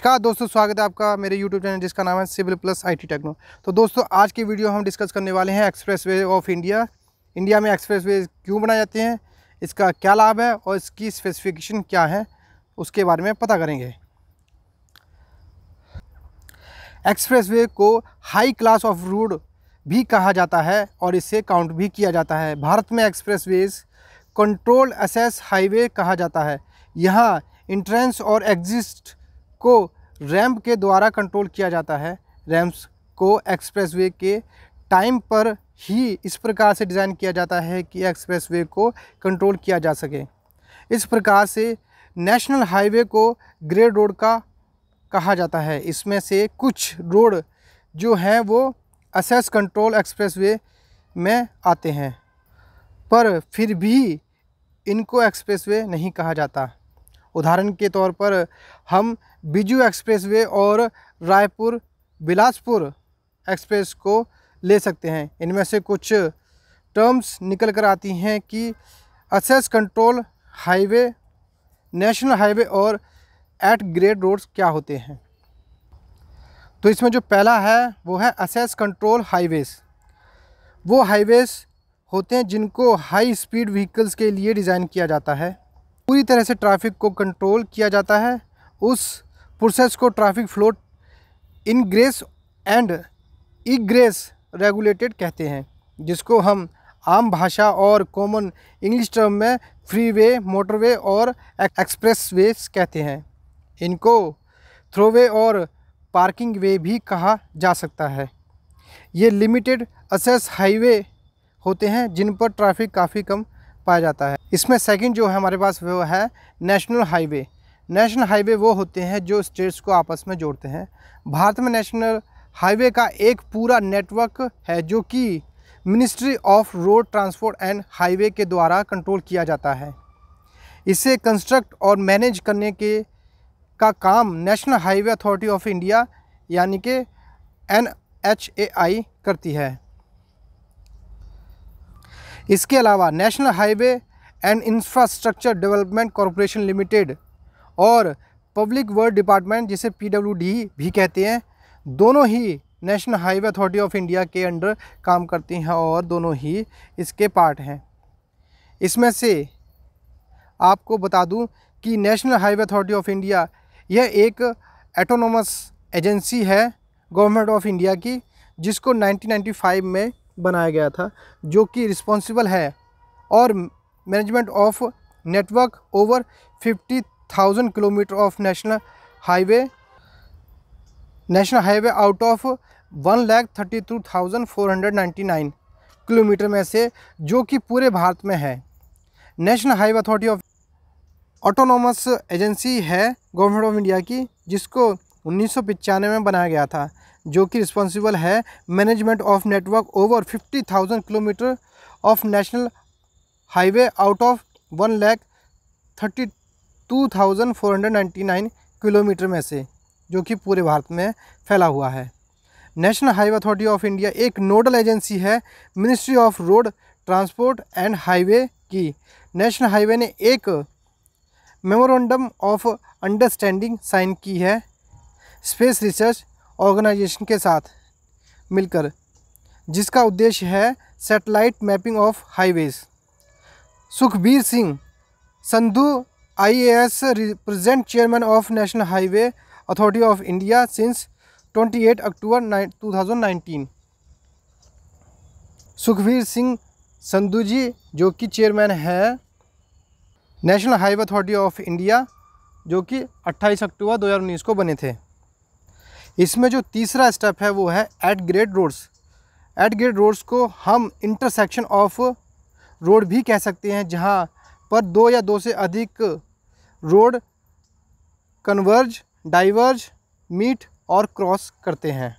नमस्कार दोस्तों स्वागत है आपका मेरे यूट्यूब चैनल जिसका नाम है सिविल प्लस आईटी टेक्नो तो दोस्तों आज की वीडियो हम डिस्कस करने वाले हैं एक्सप्रेसवे ऑफ इंडिया इंडिया में एक्सप्रेसवे क्यों बनाए जाते हैं इसका क्या लाभ है और इसकी स्पेसिफिकेशन क्या है उसके बारे में पता करेंगे वे को हाई क्लास ऑफ रोड भी कहा जाता है और इसे काउंट भी किया जाता है भारत में एक्सप्रेस कंट्रोल एसेस हाईवे कहा जाता है यहाँ इंट्रेंस और एग्जिस्ट को रैम्प के द्वारा कंट्रोल किया जाता है रैम्प्स को एक्सप्रेसवे के टाइम पर ही इस प्रकार से डिज़ाइन किया जाता है कि एक्सप्रेसवे को कंट्रोल किया जा सके इस प्रकार से नेशनल हाईवे को ग्रेड रोड का कहा जाता है इसमें से कुछ रोड जो हैं वो असेस कंट्रोल एक्सप्रेसवे में आते हैं पर फिर भी इनको एक्सप्रेसवे नहीं कहा जाता उदाहरण के तौर पर हम बिजू एक्सप्रेसवे और रायपुर बिलासपुर एक्सप्रेस को ले सकते हैं इनमें से कुछ टर्म्स निकल कर आती हैं कि access control highway national highway और एट ग्रेड रोड्स क्या होते हैं तो इसमें जो पहला है वो है असेस कंट्रोल हाईवेज़ वो हाईवेज़ होते हैं जिनको हाई स्पीड व्हीकल्स के लिए डिज़ाइन किया जाता है पूरी तरह से ट्रैफिक को कंट्रोल किया जाता है उस प्रोसेस को traffic float ingress and egress regulated कहते हैं जिसको हम आम भाषा और कॉमन इंग्लिश टर्म में फ्रीवे मोटरवे और एक्सप्रेस वेज कहते हैं इनको थ्रोवे और पार्किंग वे भी कहा जा सकता है ये लिमिटेड असेस हाईवे होते हैं जिन पर ट्रैफिक काफ़ी कम पाया जाता है इसमें सेकंड जो है हमारे पास वो है नेशनल हाईवे नेशनल हाईवे वो होते हैं जो स्टेट्स को आपस में जोड़ते हैं भारत में नेशनल हाईवे का एक पूरा नेटवर्क है जो कि ministry of road transport and highway के द्वारा कंट्रोल किया जाता है इसे कंस्ट्रक्ट और मैनेज करने के का काम national highway authority of India यानी कि एन करती है इसके अलावा national highway and infrastructure development corporation limited और पब्लिक वर्क डिपार्टमेंट जिसे पी भी कहते हैं दोनों ही national highway authority of India के अंडर काम करती हैं और दोनों ही इसके पार्ट हैं इसमें से आपको बता दूं कि national highway authority of India यह एक एटोनोमस एजेंसी है गवर्नमेंट ऑफ इंडिया की जिसको 1995 में बनाया गया था जो कि रिस्पॉन्सिबल है और management of network over fifty thousand kilometre of national highway national highway out of one lakh thirty two thousand four hundred ninety nine kilometre में से जो कि पूरे भारत में है national highway authority of autonomous agency है गवर्नमेंट ऑफ इंडिया की जिसको उन्नीस सौ पचानवे में बनाया गया था जो कि रिस्पॉन्सिबल है management of network over fifty thousand kilometre of national highway out of one lakh thirty two thousand four hundred ninety nine kilometre में से जो कि पूरे भारत में फैला हुआ है national highway authority of India एक नोडल एजेंसी है ministry of road transport and highway की नेशनल हाईवे ने एक मेमोरेंडम ऑफ अंडरस्टैंडिंग साइन की है स्पेस रिसर्च ऑर्गेनाइजेशन के साथ मिलकर जिसका उद्देश्य है satellite mapping of highways Sukhbir Singh Sandhu IAS represent chairman of national highway authority of India since 28 October 2019 Sukhbir Singh Sandhu ji जो कि चेयरमैन है national highway authority of India जो कि 28 अक्टूबर 2019 को बने थे इसमें जो तीसरा स्टेप है वो है at grade roads at grade roads को हम इंटरसेक्शन ऑफ रोड भी कह सकते हैं जहाँ पर दो या दो से अधिक रोड कन्वर्ज डाइवर्ज मीट और क्रॉस करते हैं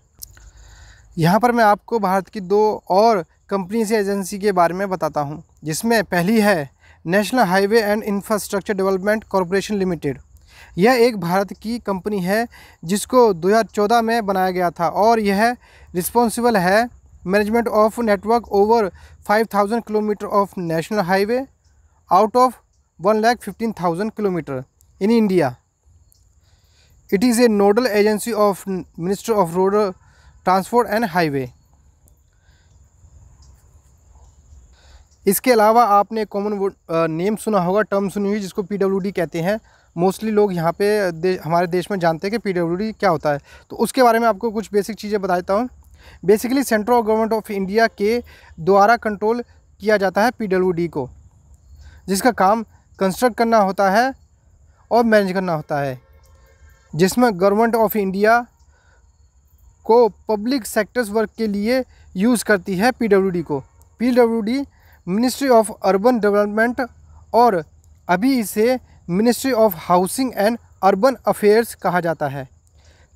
यहाँ पर मैं आपको भारत की दो और कंपनी से एजेंसी के बारे में बताता हूँ जिसमें पहली है national highway and infrastructure development corporation limited यह एक भारत की कंपनी है जिसको 2014 में बनाया गया था और यह रिस्पॉन्सिबल है management of network over 5000 kilometre of national highway out of one lakh fifteen thousand kilometre in India it is a nodal agency of minister of road transport and highway इसके अलावा आपने कॉमन नेम सुना होगा term सुनी हुई जिसको PWD कहते हैं मोस्टली लोग यहाँ पे दे, हमारे देश में जानते हैं कि पी क्या होता है तो उसके बारे में आपको कुछ बेसिक चीज़ें बताता हूँ basically central government of India के द्वारा कंट्रोल किया जाता है पी को जिसका काम कंस्ट्रक्ट करना होता है और मैनेज करना होता है जिसमें गवर्नमेंट ऑफ इंडिया को पब्लिक सेक्टर्स वर्क के लिए यूज़ करती है पी को पी मिनिस्ट्री ऑफ अर्बन डेवलपमेंट और अभी इसे ministry of housing and urban affairs कहा जाता है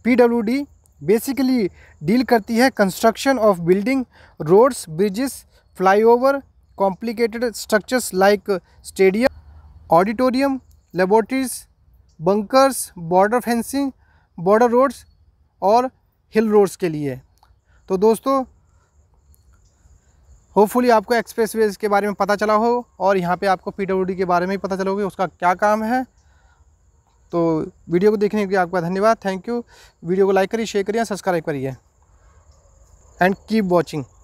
पीडब्ल्यूडी बेसिकली डील करती है construction of building roads bridges flyover complicated structures like stadium auditorium laboratories bunkers border fencing border roads और हिल रोड्स के लिए तो दोस्तों होपफुली आपको एक्सप्रेस वेज के बारे में पता चला हो और यहाँ पे आपको पी के बारे में ही पता चला उसका क्या काम है तो वीडियो को देखने के लिए आपका धन्यवाद थैंक यू वीडियो को लाइक करिए शेयर करिए सब्सक्राइब करिए एंड कीप वॉचिंग